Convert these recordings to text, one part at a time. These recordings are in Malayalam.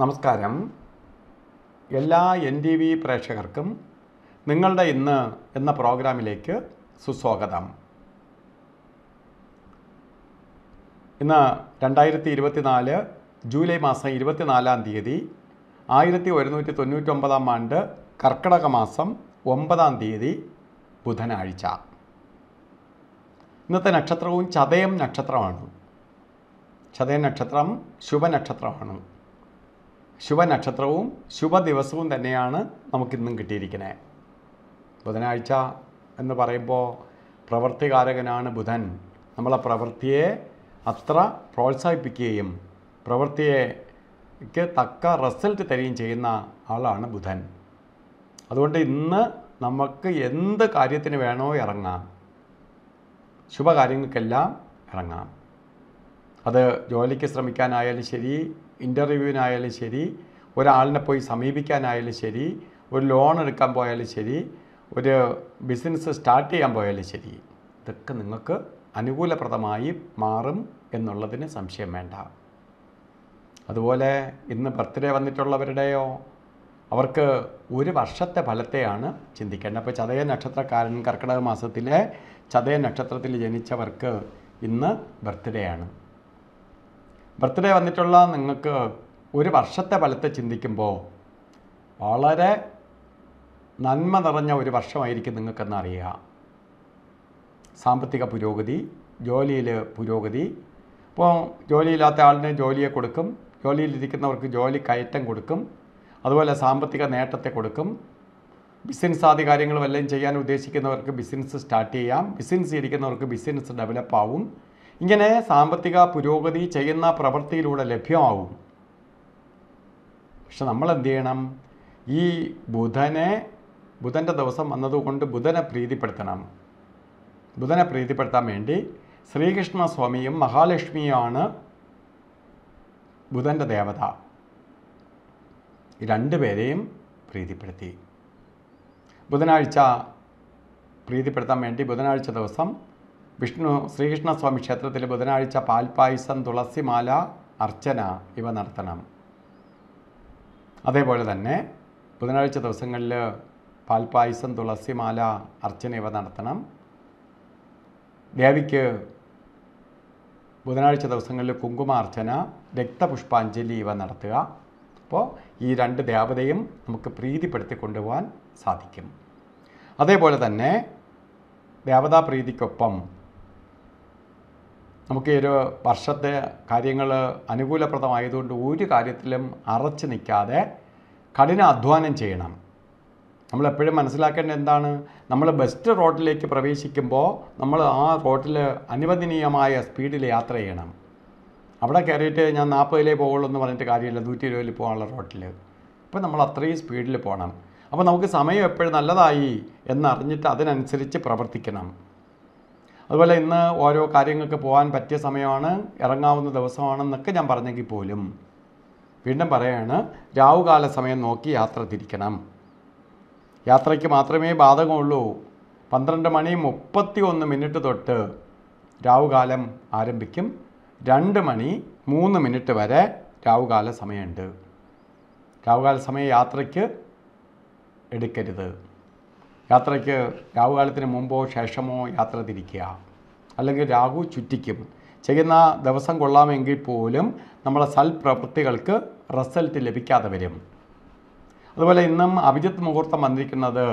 നമസ്കാരം എല്ലാ എൻ ടി വി പ്രേക്ഷകർക്കും നിങ്ങളുടെ ഇന്ന് എന്ന പ്രോഗ്രാമിലേക്ക് സുസ്വാഗതം ഇന്ന് രണ്ടായിരത്തി ഇരുപത്തിനാല് ജൂലൈ മാസം ഇരുപത്തിനാലാം തീയതി ആയിരത്തി ഒരുന്നൂറ്റി തൊണ്ണൂറ്റൊമ്പതാം ആണ്ട് കർക്കിടക മാസം ഒമ്പതാം തീയതി ബുധനാഴ്ച ഇന്നത്തെ നക്ഷത്രവും ചതയം നക്ഷത്രമാണ് ചതയം നക്ഷത്രം ശുഭനക്ഷത്രമാണ് ശുഭനക്ഷത്രവും ശുഭദിവസവും തന്നെയാണ് നമുക്കിന്നും കിട്ടിയിരിക്കുന്നത് ബുധനാഴ്ച എന്ന് പറയുമ്പോൾ പ്രവൃത്തികാരകനാണ് ബുധൻ നമ്മളെ പ്രവൃത്തിയെ അത്ര പ്രോത്സാഹിപ്പിക്കുകയും പ്രവൃത്തിയെ തക്ക റിസൾട്ട് തരികയും ചെയ്യുന്ന ആളാണ് ബുധൻ അതുകൊണ്ട് ഇന്ന് നമുക്ക് എന്ത് കാര്യത്തിന് വേണോ ഇറങ്ങാം ശുഭകാര്യങ്ങൾക്കെല്ലാം ഇറങ്ങാം അത് ജോലിക്ക് ശ്രമിക്കാനായാലും ശരി ഇൻ്റർവ്യൂവിനായാലും ശരി ഒരാളിനെ പോയി സമീപിക്കാനായാലും ശരി ഒരു ലോൺ എടുക്കാൻ പോയാലും ശരി ഒരു ബിസിനസ് സ്റ്റാർട്ട് ചെയ്യാൻ പോയാലും ശരി ഇതൊക്കെ നിങ്ങൾക്ക് അനുകൂലപ്രദമായി മാറും എന്നുള്ളതിന് സംശയം വേണ്ട അതുപോലെ ഇന്ന് ബർത്ത്ഡേ വന്നിട്ടുള്ളവരുടെയോ അവർക്ക് ഒരു വർഷത്തെ ഫലത്തെയാണ് ചിന്തിക്കേണ്ടത് അപ്പോൾ ചതയ നക്ഷത്രക്കാരൻ കർക്കിടക മാസത്തിലെ ചതയ നക്ഷത്രത്തിൽ ജനിച്ചവർക്ക് ഇന്ന് ബർത്ത്ഡേ ആണ് ബർത്ത്ഡേ വന്നിട്ടുള്ള നിങ്ങൾക്ക് ഒരു വർഷത്തെ ഫലത്തെ ചിന്തിക്കുമ്പോൾ വളരെ നന്മ നിറഞ്ഞ ഒരു വർഷമായിരിക്കും നിങ്ങൾക്കെന്നറിയുക അറിയുക സാമ്പത്തിക പുരോഗതി ജോലിയിൽ പുരോഗതി ഇപ്പോൾ ജോലിയില്ലാത്ത ആളിന് ജോലിയെ കൊടുക്കും ജോലിയിലിരിക്കുന്നവർക്ക് ജോലി കയറ്റം കൊടുക്കും അതുപോലെ സാമ്പത്തിക നേട്ടത്തെ കൊടുക്കും ബിസിനസ് ആദ്യ കാര്യങ്ങൾ വല്ലതും ചെയ്യാൻ ഉദ്ദേശിക്കുന്നവർക്ക് ബിസിനസ് സ്റ്റാർട്ട് ചെയ്യാം ബിസിനസ് ഇരിക്കുന്നവർക്ക് ബിസിനസ് ഡെവലപ്പാവും ഇങ്ങനെ സാമ്പത്തിക പുരോഗതി ചെയ്യുന്ന പ്രവൃത്തിയിലൂടെ ലഭ്യമാകും പക്ഷെ നമ്മൾ എന്ത് ചെയ്യണം ഈ ബുധനെ ബുധൻ്റെ ദിവസം വന്നതുകൊണ്ട് ബുധനെ പ്രീതിപ്പെടുത്തണം ബുധനെ പ്രീതിപ്പെടുത്താൻ വേണ്ടി ശ്രീകൃഷ്ണസ്വാമിയും മഹാലക്ഷ്മിയുമാണ് ബുധൻ്റെ ദേവത രണ്ടുപേരെയും പ്രീതിപ്പെടുത്തി ബുധനാഴ്ച പ്രീതിപ്പെടുത്താൻ വേണ്ടി ബുധനാഴ്ച ദിവസം വിഷ്ണു ശ്രീകൃഷ്ണസ്വാമി ക്ഷേത്രത്തിൽ ബുധനാഴ്ച പാൽപ്പായസം തുളസിമാല അർച്ചന ഇവ നടത്തണം അതേപോലെ തന്നെ ബുധനാഴ്ച ദിവസങ്ങളിൽ പാൽപ്പായസം തുളസിമാല അർച്ചന ഇവ നടത്തണം ദേവിക്ക് ബുധനാഴ്ച ദിവസങ്ങളിൽ കുങ്കുമാർച്ചന രക്തപുഷ്പാഞ്ജലി ഇവ നടത്തുക അപ്പോൾ ഈ രണ്ട് ദേവതയും നമുക്ക് പ്രീതിപ്പെടുത്തി കൊണ്ടുപോകാൻ സാധിക്കും അതേപോലെ തന്നെ പ്രീതിക്കൊപ്പം നമുക്ക് ഒരു വർഷത്തെ കാര്യങ്ങൾ അനുകൂലപ്രദമായതുകൊണ്ട് ഒരു കാര്യത്തിലും അറച്ചു നിൽക്കാതെ കഠിന അധ്വാനം ചെയ്യണം നമ്മൾ എപ്പോഴും എന്താണ് നമ്മൾ ബെസ്റ്റ് റോഡിലേക്ക് പ്രവേശിക്കുമ്പോൾ നമ്മൾ ആ റോഡിൽ അനുവദനീയമായ സ്പീഡിൽ യാത്ര ചെയ്യണം അവിടെ കയറിയിട്ട് ഞാൻ നാൽപ്പതിലേ പോകുള്ളൂ എന്ന് പറഞ്ഞിട്ട് കാര്യമില്ല നൂറ്റി ഇരുപതിൽ പോകാനുള്ള റോട്ടിൽ അപ്പോൾ നമ്മൾ അത്രയും സ്പീഡിൽ പോകണം അപ്പോൾ നമുക്ക് സമയം എപ്പോഴും നല്ലതായി എന്നറിഞ്ഞിട്ട് അതിനനുസരിച്ച് പ്രവർത്തിക്കണം അതുപോലെ ഇന്ന് ഓരോ കാര്യങ്ങൾക്ക് പോകാൻ പറ്റിയ സമയമാണ് ഇറങ്ങാവുന്ന ദിവസമാണെന്നൊക്കെ ഞാൻ പറഞ്ഞെങ്കിൽ പോലും വീണ്ടും പറയാണ് രാവുകാല സമയം നോക്കി യാത്ര തിരിക്കണം യാത്രയ്ക്ക് മാത്രമേ ബാധകമുള്ളൂ പന്ത്രണ്ട് മണി മുപ്പത്തി ഒന്ന് മിനിറ്റ് തൊട്ട് രാവുകാലം ആരംഭിക്കും രണ്ട് മണി മൂന്ന് മിനിറ്റ് വരെ രാവുകാല സമയമുണ്ട് രാവുകാല സമയ യാത്രയ്ക്ക് എടുക്കരുത് യാത്രയ്ക്ക് രാഹുകാലത്തിന് മുമ്പോ ശേഷമോ യാത്ര തിരിക്കുക അല്ലെങ്കിൽ രാഹു ചുറ്റിക്കും ചെയ്യുന്ന ദിവസം കൊള്ളാമെങ്കിൽ പോലും നമ്മളെ സൽപ്രവൃത്തികൾക്ക് റിസൾട്ട് ലഭിക്കാതെ വരും അതുപോലെ ഇന്നും അഭിജിത്ത് മുഹൂർത്തം വന്നിരിക്കുന്നത്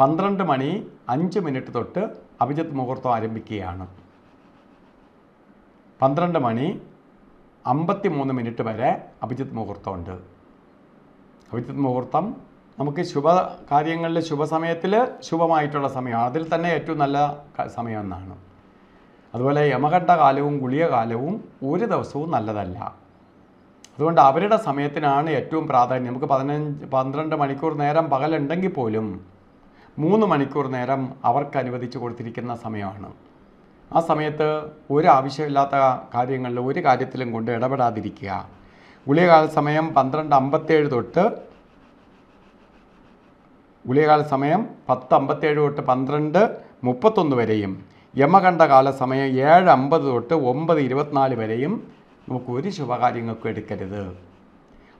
പന്ത്രണ്ട് മണി അഞ്ച് മിനിറ്റ് തൊട്ട് അഭിജിത്ത് മുഹൂർത്തം ആരംഭിക്കുകയാണ് പന്ത്രണ്ട് മണി അമ്പത്തി മൂന്ന് മിനിറ്റ് വരെ അഭിജിത്ത് മുഹൂർത്തമുണ്ട് അഭിജിത്ത് മുഹൂർത്തം നമുക്ക് ശുഭ കാര്യങ്ങളിൽ ശുഭസമയത്തിൽ ശുഭമായിട്ടുള്ള സമയം അതിൽ തന്നെ ഏറ്റവും നല്ല സമയം എന്നാണ് അതുപോലെ യമകണ്ഠ കാലവും ഗുളിയ കാലവും ഒരു ദിവസവും നല്ലതല്ല അതുകൊണ്ട് അവരുടെ സമയത്തിനാണ് ഏറ്റവും പ്രാധാന്യം നമുക്ക് പതിനഞ്ച് പന്ത്രണ്ട് മണിക്കൂർ നേരം പകലുണ്ടെങ്കിൽ പോലും മൂന്ന് മണിക്കൂർ നേരം അവർക്ക് അനുവദിച്ച് കൊടുത്തിരിക്കുന്ന സമയമാണ് ആ സമയത്ത് ഒരു ആവശ്യമില്ലാത്ത കാര്യങ്ങളിൽ ഒരു കാര്യത്തിലും കൊണ്ട് ഇടപെടാതിരിക്കുക ഗുളികകാല സമയം പന്ത്രണ്ട് അമ്പത്തേഴ് തൊട്ട് ഗുളികാല സമയം പത്ത് അമ്പത്തേഴ് തൊട്ട് പന്ത്രണ്ട് മുപ്പത്തൊന്ന് വരെയും യമകണ്ഠ കാല സമയം ഏഴ് അമ്പത് തൊട്ട് ഒമ്പത് ഇരുപത്തിനാല് വരെയും നമുക്ക് ഒരു ശുഭകാര്യങ്ങൾക്കും എടുക്കരുത്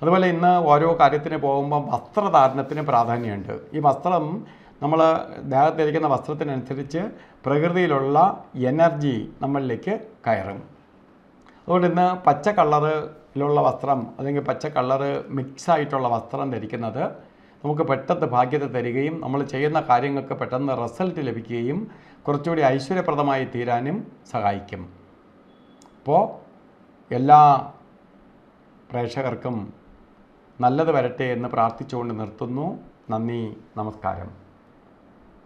അതുപോലെ ഇന്ന് ഓരോ കാര്യത്തിന് പോകുമ്പോൾ വസ്ത്രധാരണത്തിന് പ്രാധാന്യമുണ്ട് ഈ വസ്ത്രം നമ്മൾ ദേഹത്തിരിക്കുന്ന വസ്ത്രത്തിനനുസരിച്ച് പ്രകൃതിയിലുള്ള എനർജി നമ്മളിലേക്ക് കയറും അതുകൊണ്ട് ഇന്ന് പച്ച കളറിലുള്ള വസ്ത്രം അല്ലെങ്കിൽ പച്ച കളറ് മിക്സായിട്ടുള്ള വസ്ത്രം ധരിക്കുന്നത് നമുക്ക് പെട്ടെന്ന് ഭാഗ്യത തരികയും നമ്മൾ ചെയ്യുന്ന കാര്യങ്ങൾക്ക് പെട്ടെന്ന് റിസൾട്ട് ലഭിക്കുകയും കുറച്ചുകൂടി ഐശ്വര്യപ്രദമായി തീരാനും സഹായിക്കും അപ്പോൾ എല്ലാ പ്രേക്ഷകർക്കും നല്ലത് വരട്ടെ എന്ന് പ്രാർത്ഥിച്ചുകൊണ്ട് നിർത്തുന്നു നന്ദി നമസ്കാരം